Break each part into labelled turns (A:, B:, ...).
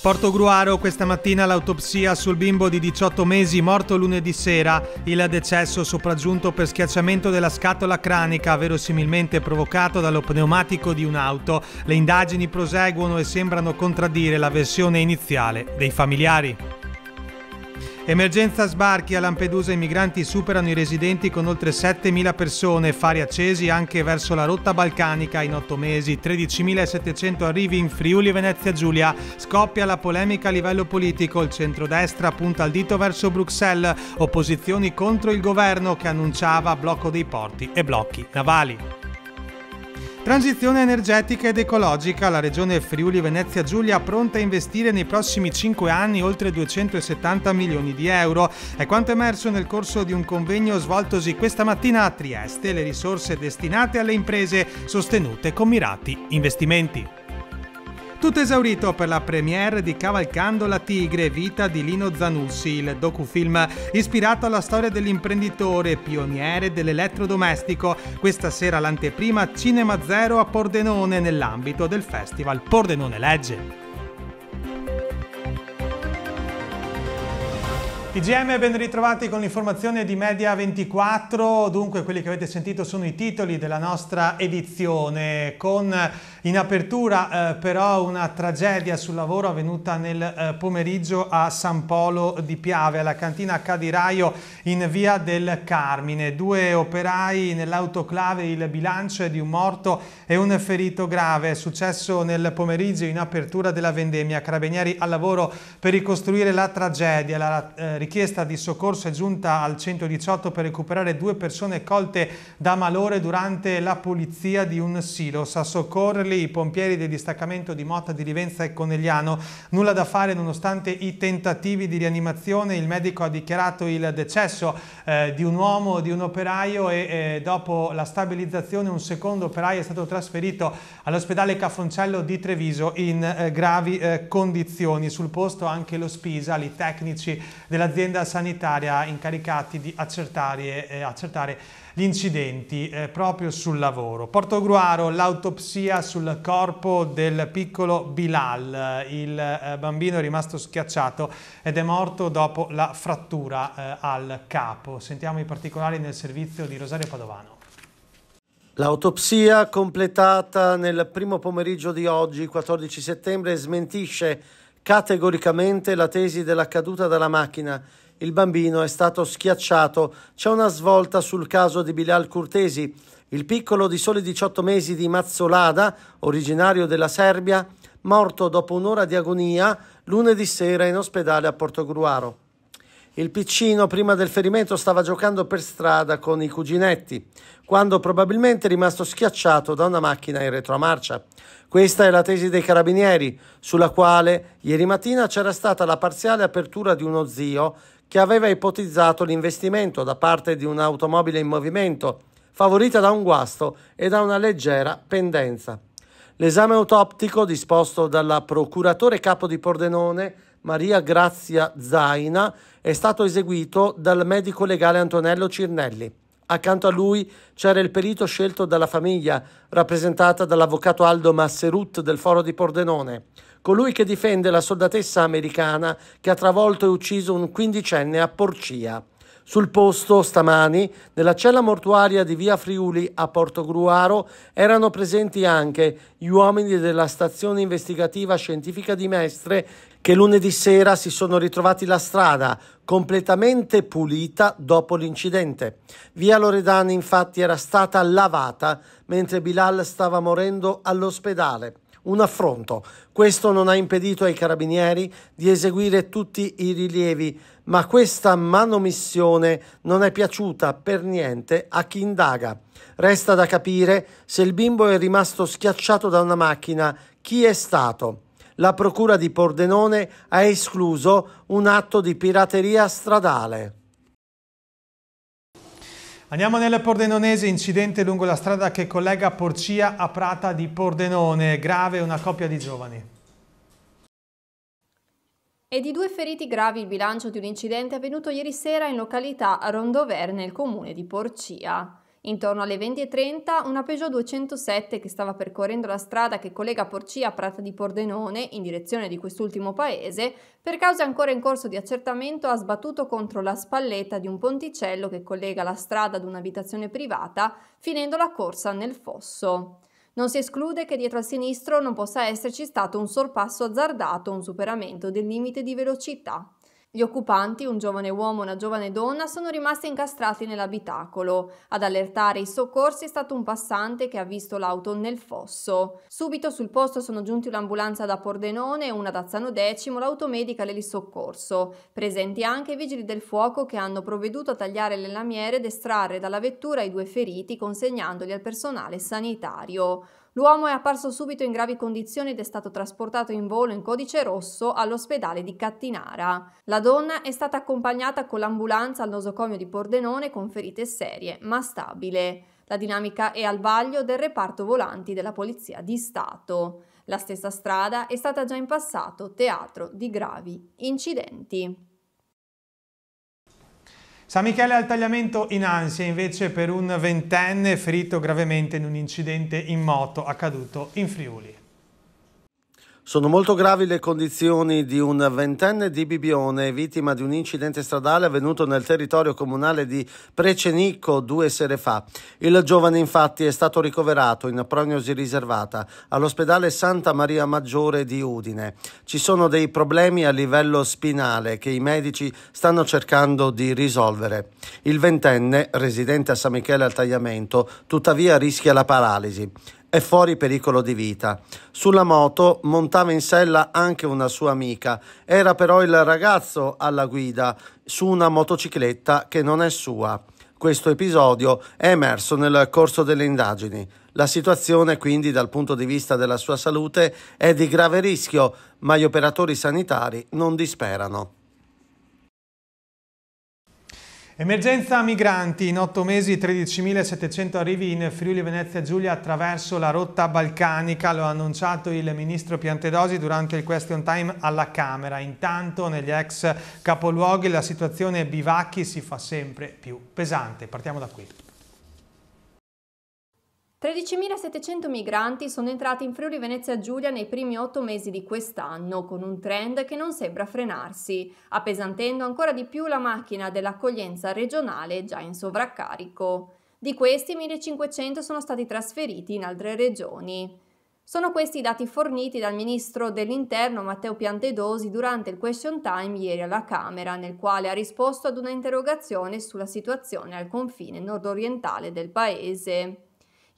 A: Portogruaro questa mattina l'autopsia sul bimbo di 18 mesi morto lunedì sera, il decesso sopraggiunto per schiacciamento della scatola cranica verosimilmente provocato dallo pneumatico di un'auto. Le indagini proseguono e sembrano contraddire la versione iniziale dei familiari. Emergenza sbarchi a Lampedusa, i migranti superano i residenti con oltre 7.000 persone, fari accesi anche verso la rotta balcanica in 8 mesi, 13.700 arrivi in Friuli Venezia Giulia, scoppia la polemica a livello politico, il centrodestra punta il dito verso Bruxelles, opposizioni contro il governo che annunciava blocco dei porti e blocchi navali. Transizione energetica ed ecologica, la regione Friuli Venezia Giulia pronta a investire nei prossimi 5 anni oltre 270 milioni di euro. È quanto emerso nel corso di un convegno svoltosi questa mattina a Trieste, le risorse destinate alle imprese sostenute con mirati investimenti. Tutto esaurito per la premiere di Cavalcando la Tigre, vita di Lino Zanussi, il docufilm ispirato alla storia dell'imprenditore pioniere dell'elettrodomestico. Questa sera l'anteprima Cinema Zero a Pordenone nell'ambito del festival Pordenone Legge. TGM, ben ritrovati con l'informazione di Media24, dunque quelli che avete sentito sono i titoli della nostra edizione con in apertura eh, però una tragedia sul lavoro avvenuta nel eh, pomeriggio a San Polo di Piave, alla cantina Cadiraio in via del Carmine. Due operai nell'autoclave, il bilancio è di un morto e un ferito grave. È successo nel pomeriggio in apertura della vendemmia. Carabinieri al lavoro per ricostruire la tragedia. La eh, richiesta di soccorso è giunta al 118 per recuperare due persone colte da malore durante la pulizia di un silos. A soccorrerli Merli, i pompieri del distaccamento di Motta di Rivenza e Conegliano. Nulla da fare nonostante i tentativi di rianimazione, il medico ha dichiarato il decesso eh, di un uomo, di un operaio e eh, dopo la stabilizzazione un secondo operaio è stato trasferito all'ospedale Caffoncello di Treviso in eh, gravi eh, condizioni. Sul posto anche lo Spisa, i tecnici dell'azienda sanitaria incaricati di accertare, eh, accertare gli incidenti eh, proprio sul lavoro. Portogruaro, l'autopsia sul corpo del piccolo Bilal, il eh, bambino è rimasto schiacciato ed è morto dopo la frattura eh, al capo. Sentiamo i particolari nel servizio di Rosario Padovano.
B: L'autopsia completata nel primo pomeriggio di oggi, 14 settembre, smentisce categoricamente la tesi della caduta dalla macchina il bambino è stato schiacciato. C'è una svolta sul caso di Bilal Curtesi. Il piccolo di soli 18 mesi di Mazzolada, originario della Serbia, morto dopo un'ora di agonia lunedì sera in ospedale a Portogruaro. Il piccino prima del ferimento stava giocando per strada con i cuginetti, quando probabilmente è rimasto schiacciato da una macchina in retromarcia. Questa è la tesi dei carabinieri, sulla quale ieri mattina c'era stata la parziale apertura di uno zio che aveva ipotizzato l'investimento da parte di un'automobile in movimento, favorita da un guasto e da una leggera pendenza. L'esame autoptico disposto dalla procuratore capo di Pordenone, Maria Grazia Zaina, è stato eseguito dal medico legale Antonello Cirnelli. Accanto a lui c'era il perito scelto dalla famiglia, rappresentata dall'avvocato Aldo Masserut del Foro di Pordenone colui che difende la soldatessa americana che ha travolto e ucciso un quindicenne a Porcia. Sul posto, stamani, nella cella mortuaria di via Friuli a Porto Gruaro erano presenti anche gli uomini della stazione investigativa scientifica di Mestre che lunedì sera si sono ritrovati la strada completamente pulita dopo l'incidente. Via Loredani infatti era stata lavata mentre Bilal stava morendo all'ospedale un affronto. Questo non ha impedito ai carabinieri di eseguire tutti i rilievi, ma questa manomissione non è piaciuta per niente a chi indaga. Resta da capire se il bimbo è rimasto schiacciato da una macchina, chi è stato la Procura di Pordenone ha escluso un atto di pirateria stradale.
A: Andiamo nel Pordenonese, incidente lungo la strada che collega Porcia a Prata di Pordenone, grave una coppia di giovani.
C: E di due feriti gravi il bilancio di un incidente avvenuto ieri sera in località Rondover nel comune di Porcia. Intorno alle 20.30 una Peugeot 207 che stava percorrendo la strada che collega Porcia a Prata di Pordenone in direzione di quest'ultimo paese, per cause ancora in corso di accertamento ha sbattuto contro la spalletta di un ponticello che collega la strada ad un'abitazione privata, finendo la corsa nel fosso. Non si esclude che dietro al sinistro non possa esserci stato un sorpasso azzardato, un superamento del limite di velocità. Gli occupanti, un giovane uomo e una giovane donna, sono rimasti incastrati nell'abitacolo. Ad allertare i soccorsi è stato un passante che ha visto l'auto nel fosso. Subito sul posto sono giunti un'ambulanza da Pordenone e una da Zano Decimo, l'automedica soccorso. Presenti anche i vigili del fuoco che hanno provveduto a tagliare le lamiere ed estrarre dalla vettura i due feriti consegnandoli al personale sanitario. L'uomo è apparso subito in gravi condizioni ed è stato trasportato in volo in codice rosso all'ospedale di Cattinara. La donna è stata accompagnata con l'ambulanza al nosocomio di Pordenone con ferite serie, ma stabile. La dinamica è al vaglio del reparto volanti della Polizia di Stato. La stessa strada è stata già in passato teatro di gravi incidenti.
A: San Michele al tagliamento in ansia invece per un ventenne ferito gravemente in un incidente in moto accaduto in Friuli.
B: Sono molto gravi le condizioni di un ventenne di Bibione, vittima di un incidente stradale avvenuto nel territorio comunale di Precenicco due sere fa. Il giovane infatti è stato ricoverato in prognosi riservata all'ospedale Santa Maria Maggiore di Udine. Ci sono dei problemi a livello spinale che i medici stanno cercando di risolvere. Il ventenne, residente a San Michele al Tagliamento, tuttavia rischia la paralisi è fuori pericolo di vita. Sulla moto montava in sella anche una sua amica, era però il ragazzo alla guida su una motocicletta che non è sua. Questo episodio è emerso nel corso delle indagini. La situazione quindi dal punto di vista della sua salute è di grave rischio, ma gli operatori sanitari non disperano. Emergenza
A: migranti, in otto mesi 13.700 arrivi in Friuli Venezia Giulia attraverso la rotta balcanica, lo ha annunciato il ministro Piantedosi durante il question time alla Camera. Intanto negli ex capoluoghi la situazione bivacchi si fa sempre più pesante. Partiamo da qui.
C: 13.700 migranti sono entrati in Friuli Venezia Giulia nei primi otto mesi di quest'anno, con un trend che non sembra frenarsi, appesantendo ancora di più la macchina dell'accoglienza regionale già in sovraccarico. Di questi 1.500 sono stati trasferiti in altre regioni. Sono questi i dati forniti dal ministro dell'Interno Matteo Piantedosi durante il question time ieri alla Camera, nel quale ha risposto ad una interrogazione sulla situazione al confine nordorientale del paese.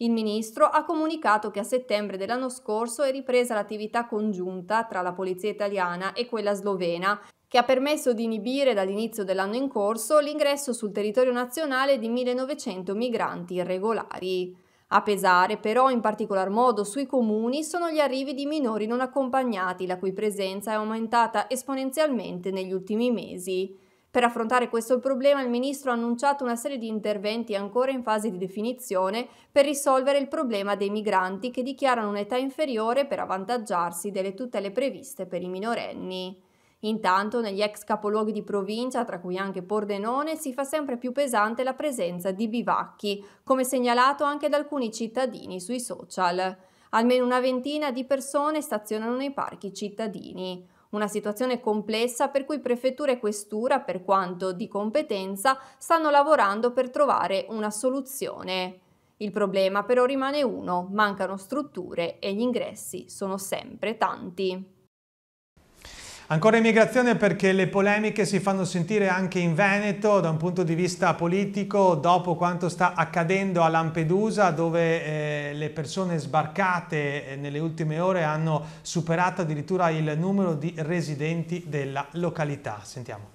C: Il ministro ha comunicato che a settembre dell'anno scorso è ripresa l'attività congiunta tra la polizia italiana e quella slovena, che ha permesso di inibire dall'inizio dell'anno in corso l'ingresso sul territorio nazionale di 1900 migranti irregolari. A pesare però in particolar modo sui comuni sono gli arrivi di minori non accompagnati, la cui presenza è aumentata esponenzialmente negli ultimi mesi. Per affrontare questo problema il ministro ha annunciato una serie di interventi ancora in fase di definizione per risolvere il problema dei migranti che dichiarano un'età inferiore per avvantaggiarsi delle tutele previste per i minorenni. Intanto negli ex capoluoghi di provincia, tra cui anche Pordenone, si fa sempre più pesante la presenza di bivacchi, come segnalato anche da alcuni cittadini sui social. Almeno una ventina di persone stazionano nei parchi cittadini. Una situazione complessa per cui prefettura e questura, per quanto di competenza, stanno lavorando per trovare una soluzione. Il problema però rimane uno, mancano strutture e gli ingressi sono sempre tanti.
A: Ancora immigrazione perché le polemiche si fanno sentire anche in Veneto da un punto di vista politico dopo quanto sta accadendo a Lampedusa dove eh, le persone sbarcate eh, nelle ultime ore hanno superato addirittura il numero di residenti della località. Sentiamo.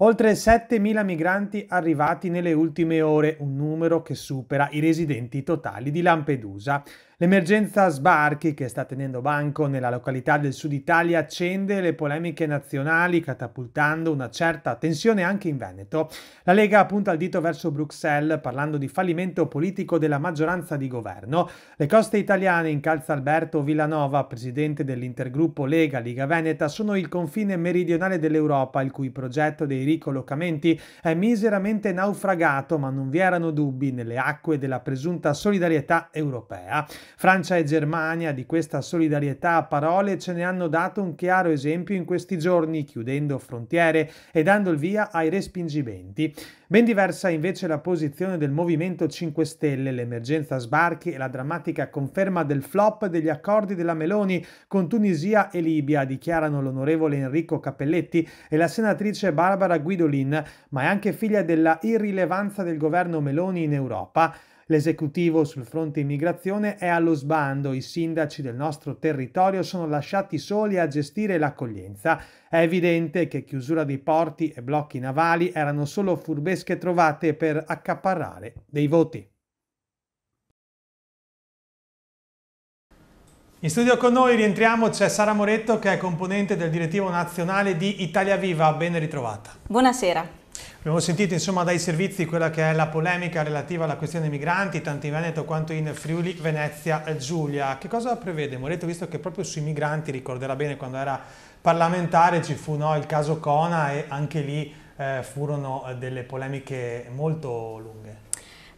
A: Oltre 7.000 migranti arrivati nelle ultime ore, un numero che supera i residenti totali di Lampedusa. L'emergenza sbarchi che sta tenendo banco nella località del sud Italia accende le polemiche nazionali, catapultando una certa tensione anche in Veneto. La Lega punta il dito verso Bruxelles parlando di fallimento politico della maggioranza di governo. Le coste italiane incalza Alberto Villanova, presidente dell'intergruppo Lega Liga Veneta, sono il confine meridionale dell'Europa, il cui progetto dei ricollocamenti è miseramente naufragato, ma non vi erano dubbi nelle acque della presunta solidarietà europea. Francia e Germania di questa solidarietà a parole ce ne hanno dato un chiaro esempio in questi giorni, chiudendo frontiere e dando il via ai respingimenti. Ben diversa invece la posizione del Movimento 5 Stelle, l'emergenza sbarchi e la drammatica conferma del flop degli accordi della Meloni con Tunisia e Libia, dichiarano l'onorevole Enrico Capelletti e la senatrice Barbara Guidolin, ma è anche figlia della irrilevanza del governo Meloni in Europa. L'esecutivo sul fronte immigrazione è allo sbando, i sindaci del nostro territorio sono lasciati soli a gestire l'accoglienza. È evidente che chiusura dei porti e blocchi navali erano solo furbesche trovate per accaparrare dei voti. In studio con noi rientriamo c'è Sara Moretto che è componente del direttivo nazionale di Italia Viva, ben ritrovata.
D: Buonasera.
A: Abbiamo sentito insomma dai servizi quella che è la polemica relativa alla questione dei migranti, tanto in Veneto quanto in Friuli, Venezia e Giulia. Che cosa prevede Moretto, visto che proprio sui migranti, ricorderà bene quando era parlamentare, ci fu no, il caso Cona e anche lì eh, furono eh, delle polemiche molto lunghe.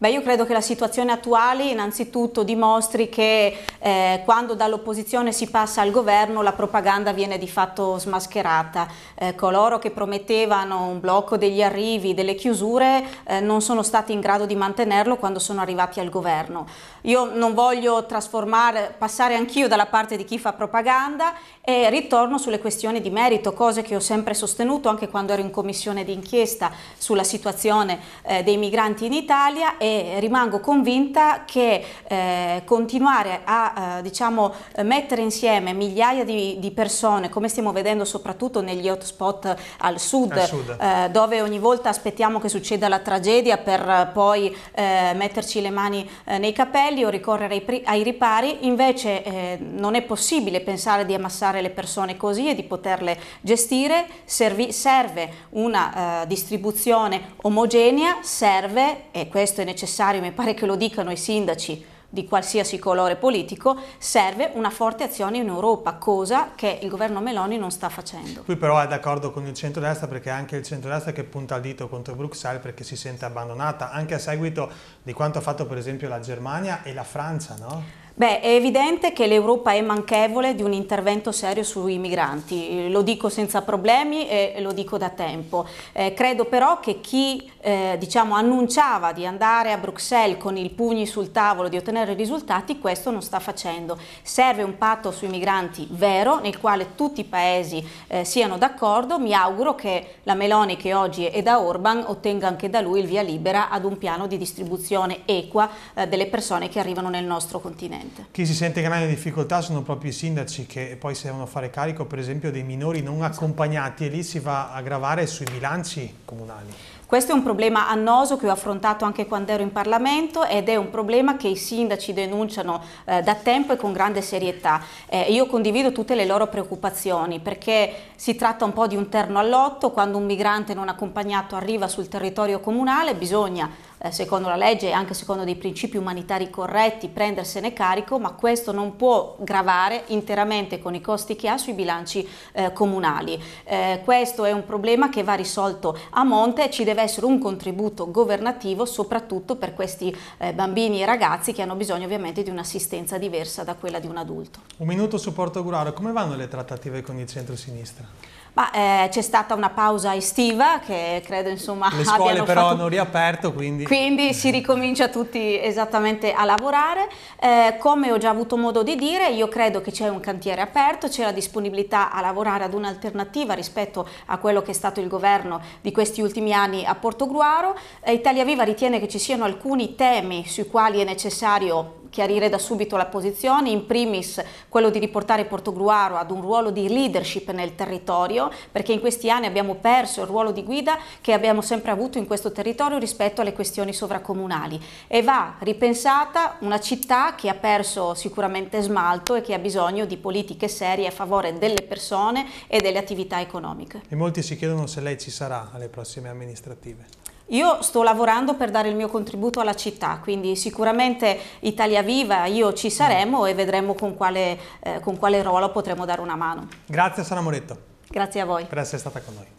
D: Beh, io credo che la situazione attuale innanzitutto dimostri che eh, quando dall'opposizione si passa al governo la propaganda viene di fatto smascherata. Eh, coloro che promettevano un blocco degli arrivi, delle chiusure, eh, non sono stati in grado di mantenerlo quando sono arrivati al governo. Io non voglio trasformare, passare anch'io dalla parte di chi fa propaganda e ritorno sulle questioni di merito, cose che ho sempre sostenuto anche quando ero in commissione d'inchiesta sulla situazione eh, dei migranti in Italia rimango convinta che eh, continuare a eh, diciamo, mettere insieme migliaia di, di, persone, come stiamo vedendo soprattutto negli hotspot al sud, al sud. Eh, dove ogni volta aspettiamo che succeda la tragedia per eh, poi eh, metterci le mani eh, nei capelli o ricorrere ai, ai ripari, invece non è possibile pensare di ammassare le persone così e di poterle gestire, Servi serve una distribuzione omogenea, serve, e questo è necessario, necessario, mi pare che lo dicano i sindaci di qualsiasi colore politico, serve una forte azione in Europa, cosa che il governo Meloni non sta facendo.
A: Qui però è d'accordo con il centrodestra perché è anche il centrodestra che punta il dito contro Bruxelles perché si sente abbandonata, anche a seguito di quanto ha fatto per esempio la Germania e la Francia, no?
D: Beh, è evidente che l'Europa è manchevole di un intervento serio sui migranti, lo dico senza problemi e lo dico da tempo. Eh, credo però che chi eh, diciamo, annunciava di andare a Bruxelles con i pugni sul tavolo, di ottenere risultati, questo non sta facendo. Serve un patto sui migranti vero, nel quale tutti i paesi eh, siano d'accordo. Mi auguro che la Meloni che oggi è da Orban ottenga anche da lui il via libera ad un piano di distribuzione equa eh, delle persone che arrivano nel nostro continente sicuramente.
A: Chi si sente in grande difficoltà sono proprio i sindaci che poi si devono fare carico per esempio dei minori non accompagnati e lì si va a gravare sui bilanci comunali.
D: Questo è un problema annoso che ho affrontato anche quando ero in Parlamento ed è un problema che i sindaci denunciano eh, da tempo e con grande serietà. Eh, io condivido tutte le loro preoccupazioni perché si tratta un po' di un terno all'otto, quando un migrante non accompagnato arriva sul territorio comunale bisogna eh, secondo la legge e anche secondo dei principi umanitari corretti, prendersene carico, ma questo non può gravare interamente con i costi che ha sui bilanci eh, comunali. Eh, questo è un problema che va risolto a monte e ci deve essere un contributo governativo soprattutto per questi eh, bambini e ragazzi che hanno bisogno ovviamente di un'assistenza diversa da quella di un adulto.
A: Un minuto su Porto Guraro, come vanno le trattative con il centro-sinistra?
D: Ma eh, c'è stata una pausa estiva che credo insomma Le scuole però fatto... hanno
A: riaperto quindi...
D: Quindi si ricomincia tutti esattamente a lavorare. Eh, come ho già avuto modo di dire io credo che c'è un cantiere aperto, c'è la disponibilità a lavorare ad un'alternativa rispetto a quello che è stato il governo di questi ultimi anni a Portogruaro. Eh, Italia Viva ritiene che ci siano alcuni temi sui quali è necessario chiarire da subito la posizione, in primis quello di riportare Portogruaro ad un ruolo di leadership nel territorio, perché in questi anni abbiamo perso il ruolo di guida che abbiamo sempre avuto in questo territorio rispetto alle questioni sovracomunali e va ripensata una città che ha perso sicuramente smalto e che ha bisogno di politiche serie a favore delle persone e delle attività economiche.
A: E molti si chiedono se lei ci sarà alle prossime amministrative.
D: Io sto lavorando per dare il mio contributo alla città, quindi sicuramente Italia Viva, io ci saremo e vedremo con quale, eh, con quale ruolo potremo dare una mano.
A: Grazie Sara Moretto. Grazie a voi. Per essere stata con noi.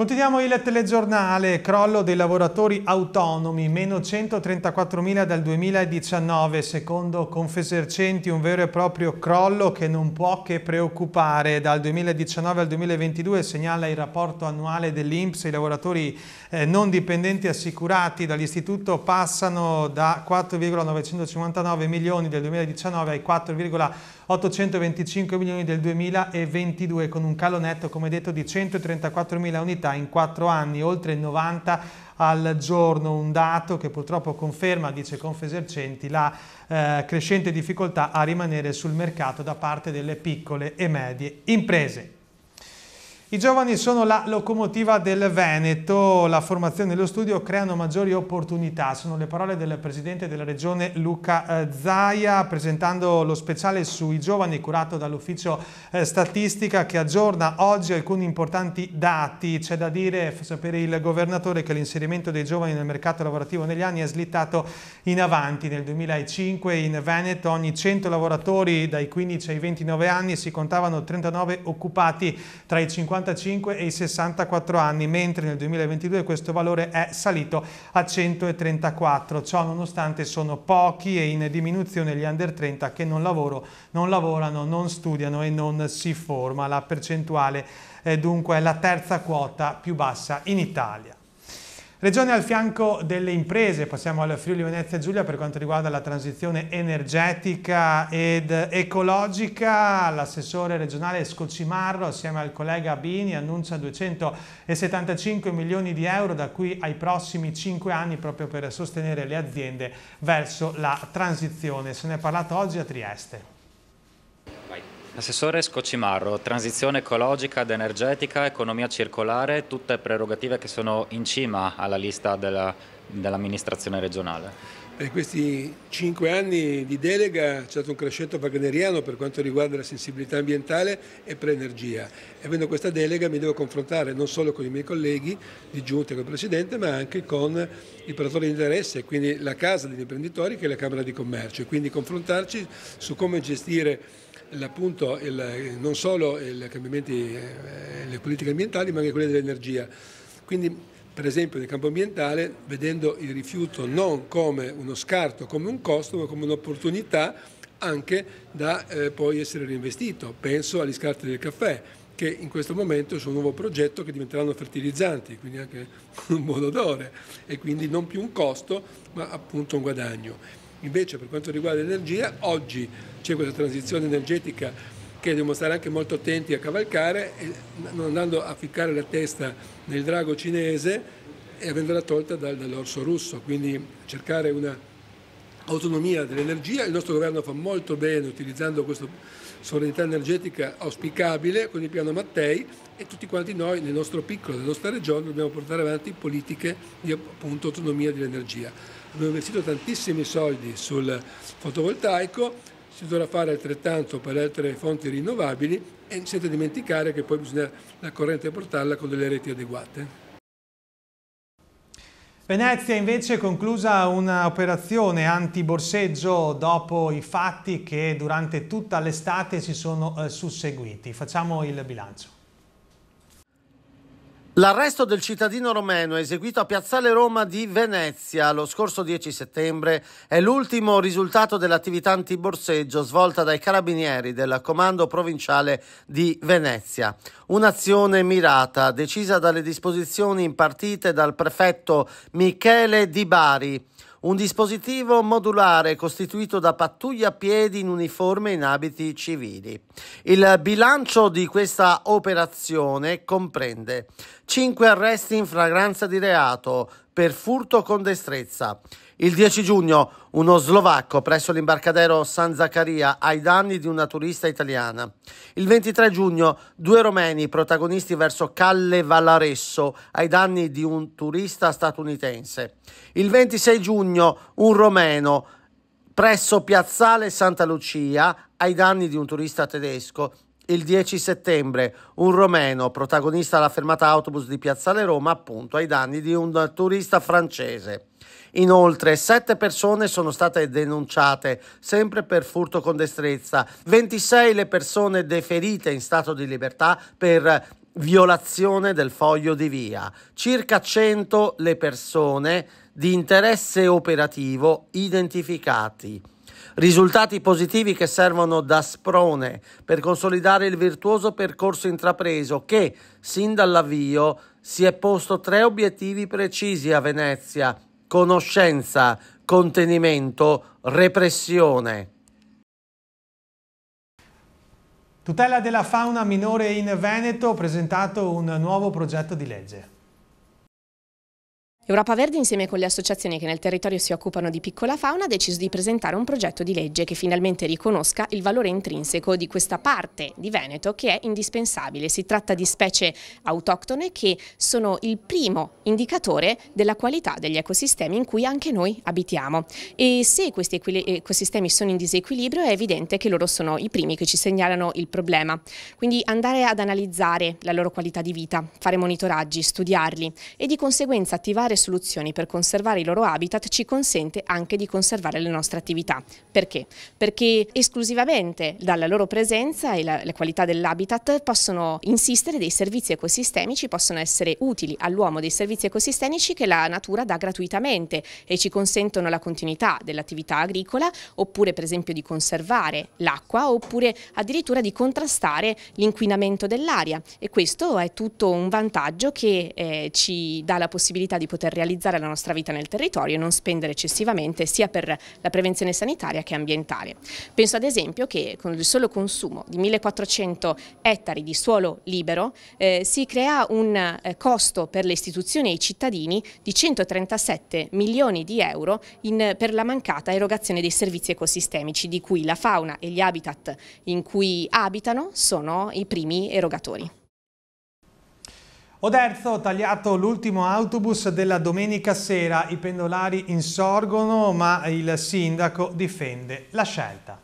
A: Continuiamo il telegiornale, crollo dei lavoratori autonomi, meno 134.000 dal 2019, secondo Confesercenti un vero e proprio crollo che non può che preoccupare. Dal 2019 al 2022 segnala il rapporto annuale dell'Inps, i lavoratori eh, non dipendenti assicurati dall'istituto passano da 4,959 milioni del 2019 ai 4,9 825 milioni del 2022 con un calo netto come detto di 134 mila unità in 4 anni, oltre 90 al giorno, un dato che purtroppo conferma, dice Confesercenti, la eh, crescente difficoltà a rimanere sul mercato da parte delle piccole e medie imprese. I giovani sono la locomotiva del Veneto, la formazione e lo studio creano maggiori opportunità, sono le parole del Presidente della Regione Luca eh, Zaia presentando lo speciale sui giovani curato dall'ufficio eh, statistica che aggiorna oggi alcuni importanti dati. C'è da dire, fa sapere il Governatore, che l'inserimento dei giovani nel mercato lavorativo negli anni è slittato in avanti. Nel 2005 in Veneto ogni 100 lavoratori dai 15 ai 29 anni si contavano 39 occupati tra i 50 55 e i 64 anni, mentre nel 2022 questo valore è salito a 134. Ciò nonostante sono pochi e in diminuzione gli under 30 che non, lavoro, non lavorano, non studiano e non si forma. La percentuale è dunque la terza quota più bassa in Italia. Regione al fianco delle imprese, passiamo al Friuli Venezia Giulia per quanto riguarda la transizione energetica ed ecologica, l'assessore regionale Scocimarro assieme al collega Bini annuncia 275 milioni di euro da qui ai prossimi 5 anni proprio per sostenere le aziende verso la transizione, se ne è parlato oggi a Trieste.
D: Assessore Scocimarro, transizione ecologica ed energetica, economia circolare, tutte prerogative che sono in cima alla lista dell'amministrazione regionale.
E: Per questi cinque anni di delega c'è stato un crescendo wagneriano per quanto riguarda la sensibilità ambientale e pre-energia. E Avendo questa delega mi devo confrontare non solo con i miei colleghi di giunta e con il Presidente, ma anche con i operatori di interesse, quindi la Casa degli imprenditori che è la Camera di Commercio, e quindi confrontarci su come gestire appunto non solo i cambiamenti, eh, le politiche ambientali, ma anche quelle dell'energia. Quindi, per esempio, nel campo ambientale, vedendo il rifiuto non come uno scarto, come un costo, ma come un'opportunità anche da eh, poi essere reinvestito. Penso agli scarti del caffè, che in questo momento sono un nuovo progetto che diventeranno fertilizzanti, quindi anche con un buon odore, e quindi non più un costo, ma appunto un guadagno. Invece per quanto riguarda l'energia, oggi c'è questa transizione energetica che dobbiamo stare anche molto attenti a cavalcare, non andando a ficcare la testa nel drago cinese e avendola tolta dal, dall'orso russo, quindi cercare un'autonomia dell'energia. Il nostro governo fa molto bene utilizzando questa sovranità energetica auspicabile con il piano Mattei e tutti quanti noi nel nostro piccolo, nella nostra regione dobbiamo portare avanti politiche di appunto, autonomia dell'energia abbiamo investito tantissimi soldi sul fotovoltaico, si dovrà fare altrettanto per le altre fonti rinnovabili e senza dimenticare che poi bisogna la corrente portarla con delle reti adeguate. Venezia
A: invece conclusa un'operazione antiborseggio dopo i fatti che durante tutta l'estate si sono eh, susseguiti. Facciamo il bilancio.
B: L'arresto del cittadino romeno eseguito a Piazzale Roma di Venezia lo scorso 10 settembre è l'ultimo risultato dell'attività antiborseggio svolta dai carabinieri del comando provinciale di Venezia. Un'azione mirata decisa dalle disposizioni impartite dal prefetto Michele Di Bari un dispositivo modulare costituito da pattuglia a piedi in uniforme in abiti civili. Il bilancio di questa operazione comprende 5 arresti in fragranza di reato, per furto con destrezza. Il 10 giugno uno slovacco presso l'imbarcadero San Zaccaria ai danni di una turista italiana. Il 23 giugno due romeni protagonisti verso Calle Valaresso ai danni di un turista statunitense. Il 26 giugno un romeno presso Piazzale Santa Lucia ai danni di un turista tedesco il 10 settembre un romeno protagonista alla fermata autobus di Piazzale Roma appunto ai danni di un turista francese. Inoltre, sette persone sono state denunciate, sempre per furto con destrezza, 26 le persone deferite in stato di libertà per violazione del foglio di via, circa 100 le persone di interesse operativo identificati. Risultati positivi che servono da sprone per consolidare il virtuoso percorso intrapreso che, sin dall'avvio, si è posto tre obiettivi precisi a Venezia conoscenza, contenimento, repressione.
A: Tutela della fauna minore in Veneto, presentato un nuovo progetto di legge.
F: Europa Verde insieme con le associazioni che nel territorio si occupano di piccola fauna ha deciso di presentare un progetto di legge che finalmente riconosca il valore intrinseco di questa parte di Veneto che è indispensabile. Si tratta di specie autoctone che sono il primo indicatore della qualità degli ecosistemi in cui anche noi abitiamo e se questi ecosistemi sono in disequilibrio è evidente che loro sono i primi che ci segnalano il problema. Quindi andare ad analizzare la loro qualità di vita, fare monitoraggi, studiarli e di conseguenza attivare soluzioni per conservare i loro habitat ci consente anche di conservare le nostre attività. Perché? Perché esclusivamente dalla loro presenza e la, la qualità dell'habitat possono insistere dei servizi ecosistemici, possono essere utili all'uomo dei servizi ecosistemici che la natura dà gratuitamente e ci consentono la continuità dell'attività agricola oppure per esempio di conservare l'acqua oppure addirittura di contrastare l'inquinamento dell'aria e questo è tutto un vantaggio che eh, ci dà la possibilità di poter poter realizzare la nostra vita nel territorio e non spendere eccessivamente sia per la prevenzione sanitaria che ambientale. Penso ad esempio che con il solo consumo di 1400 ettari di suolo libero eh, si crea un eh, costo per le istituzioni e i cittadini di 137 milioni di euro in, per la mancata erogazione dei servizi ecosistemici di cui la fauna e gli habitat in cui abitano sono i primi erogatori.
A: Oderzo, tagliato l'ultimo autobus della domenica sera, i pendolari insorgono ma il sindaco difende la scelta.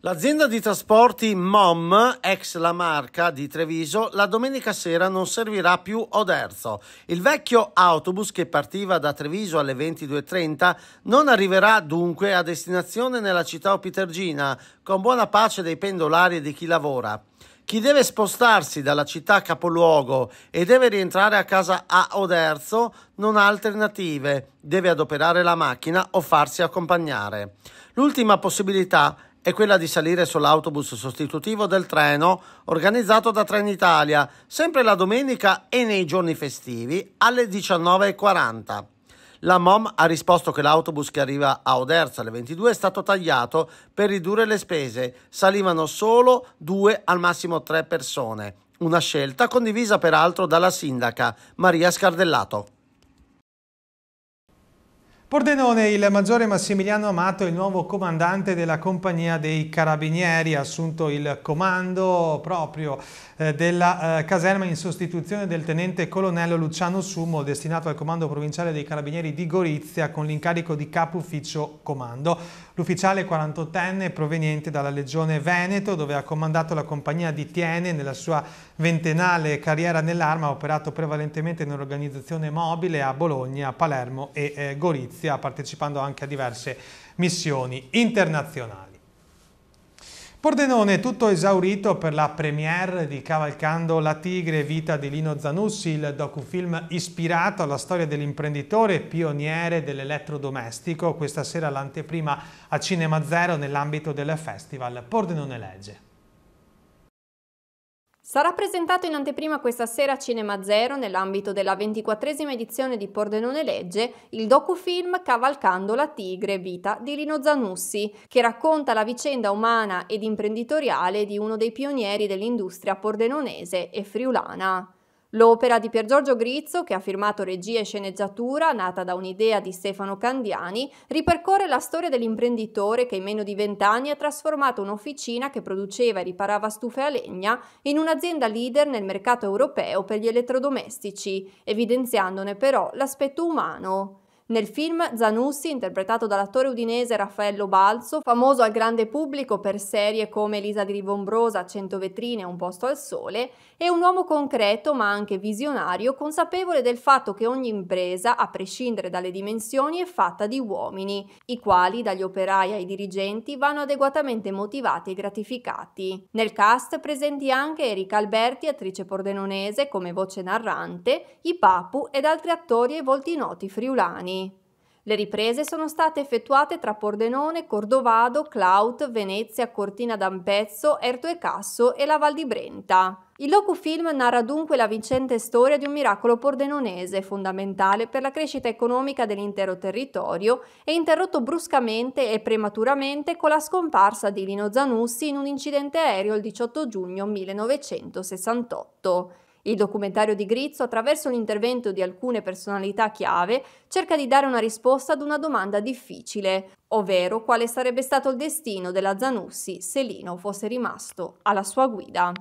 B: L'azienda di trasporti MOM, ex la marca di Treviso, la domenica sera non servirà più Oderzo. Il vecchio autobus che partiva da Treviso alle 22.30 non arriverà dunque a destinazione nella città opitergina, con buona pace dei pendolari e di chi lavora. Chi deve spostarsi dalla città capoluogo e deve rientrare a casa a Oderzo non ha alternative, deve adoperare la macchina o farsi accompagnare. L'ultima possibilità è quella di salire sull'autobus sostitutivo del treno organizzato da Trenitalia, sempre la domenica e nei giorni festivi alle 19.40. La MOM ha risposto che l'autobus che arriva a Oderza alle 22 è stato tagliato per ridurre le spese. Salivano solo due, al massimo tre persone. Una scelta condivisa peraltro dalla sindaca Maria Scardellato.
A: Pordenone, il maggiore Massimiliano Amato è il nuovo comandante della compagnia dei carabinieri, ha assunto il comando proprio eh, della eh, caserma in sostituzione del tenente colonnello Luciano Sumo, destinato al comando provinciale dei carabinieri di Gorizia con l'incarico di capo ufficio comando. L'ufficiale 48enne proveniente dalla Legione Veneto, dove ha comandato la compagnia di Tiene nella sua ventennale carriera nell'arma, ha operato prevalentemente nell'organizzazione mobile a Bologna, Palermo e eh, Gorizia, partecipando anche a diverse missioni internazionali. Pordenone tutto esaurito per la premiere di Cavalcando la Tigre, vita di Lino Zanussi, il docufilm ispirato alla storia dell'imprenditore pioniere dell'elettrodomestico, questa sera l'anteprima a Cinema Zero nell'ambito del festival Pordenone Legge.
C: Sarà presentato in anteprima questa sera a Cinema Zero nell'ambito della ventiquattresima edizione di Pordenone Legge il docufilm Cavalcando la Tigre Vita di Rino Zanussi, che racconta la vicenda umana ed imprenditoriale di uno dei pionieri dell'industria pordenonese e friulana. L'opera di Piergiorgio Grizzo, che ha firmato regia e sceneggiatura, nata da un'idea di Stefano Candiani, ripercorre la storia dell'imprenditore che in meno di vent'anni ha trasformato un'officina che produceva e riparava stufe a legna in un'azienda leader nel mercato europeo per gli elettrodomestici, evidenziandone però l'aspetto umano. Nel film Zanussi, interpretato dall'attore udinese Raffaello Balzo, famoso al grande pubblico per serie come Elisa di Rivombrosa, Cento vetrine, e Un posto al sole, è un uomo concreto ma anche visionario, consapevole del fatto che ogni impresa, a prescindere dalle dimensioni, è fatta di uomini, i quali, dagli operai ai dirigenti, vanno adeguatamente motivati e gratificati. Nel cast presenti anche Erika Alberti, attrice pordenonese come voce narrante, i Papu ed altri attori e volti noti friulani. Le riprese sono state effettuate tra Pordenone, Cordovado, Clout, Venezia, Cortina d'Ampezzo, Erto e Casso e la Val di Brenta. Il locufilm narra dunque la vincente storia di un miracolo pordenonese, fondamentale per la crescita economica dell'intero territorio e interrotto bruscamente e prematuramente con la scomparsa di Lino Zanussi in un incidente aereo il 18 giugno 1968. Il documentario di Grizzo, attraverso l'intervento di alcune personalità chiave, cerca di dare una risposta ad una domanda difficile, ovvero quale sarebbe stato il destino della Zanussi se Lino fosse rimasto alla sua guida.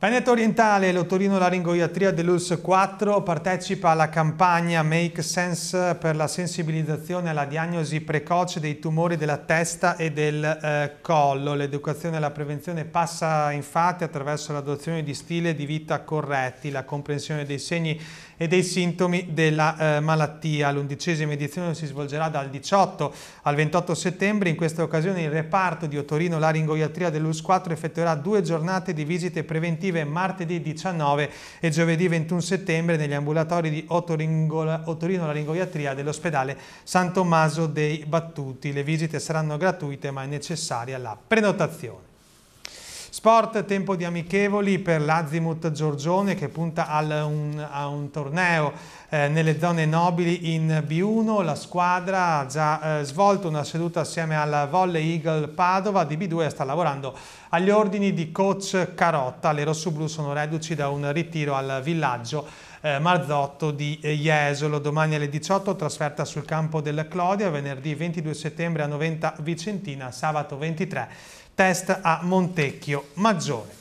A: Veneto Orientale e l'otorino-laringoiatria Deluxe 4 partecipa alla campagna Make Sense per la sensibilizzazione alla diagnosi precoce dei tumori della testa e del eh, collo. L'educazione e la prevenzione passa infatti attraverso l'adozione di stile di vita corretti, la comprensione dei segni e dei sintomi della eh, malattia. L'undicesima edizione si svolgerà dal 18 al 28 settembre. In questa occasione il reparto di Otorino Laringoiatria dell'US4 effettuerà due giornate di visite preventive martedì 19 e giovedì 21 settembre negli ambulatori di Otorino Laringoiatria dell'ospedale San Tommaso dei Battuti. Le visite saranno gratuite ma è necessaria la prenotazione. Sport, tempo di amichevoli per l'Azimut Giorgione che punta un, a un torneo eh, nelle zone nobili in B1. La squadra ha già eh, svolto una seduta assieme alla Volley Eagle Padova di B2 e sta lavorando agli ordini di coach Carotta. Le rossoblu sono reduci da un ritiro al villaggio eh, Marzotto di Jesolo. Domani alle 18 trasferta sul campo del Clodia, venerdì 22 settembre a 90 Vicentina, sabato 23 test a Montecchio Maggiore.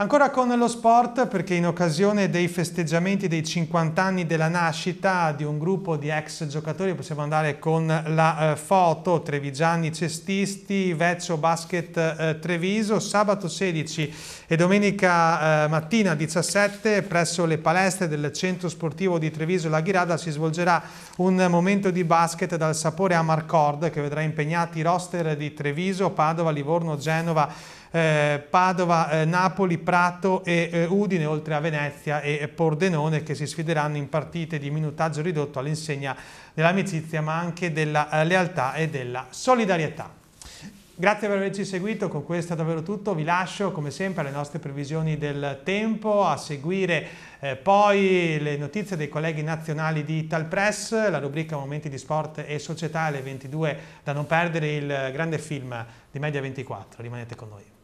A: Ancora con lo sport perché in occasione dei festeggiamenti dei 50 anni della nascita di un gruppo di ex giocatori possiamo andare con la eh, foto Trevigiani cestisti, Vecchio Basket eh, Treviso sabato 16 e domenica eh, mattina 17 presso le palestre del centro sportivo di Treviso La Ghirada si svolgerà un momento di basket dal sapore a Marcord che vedrà impegnati i roster di Treviso, Padova, Livorno, Genova, eh, Padova, eh, Napoli, Prato e eh, Udine, oltre a Venezia e, e Pordenone che si sfideranno in partite di minutaggio ridotto all'insegna dell'amicizia ma anche della eh, lealtà e della solidarietà. Grazie per averci seguito, con questo è davvero tutto, vi lascio come sempre alle nostre previsioni del tempo, a seguire eh, poi le notizie dei colleghi nazionali di Italpress, la rubrica Momenti di Sport e Società alle 22 da non perdere il eh, grande film di Media 24, rimanete con noi.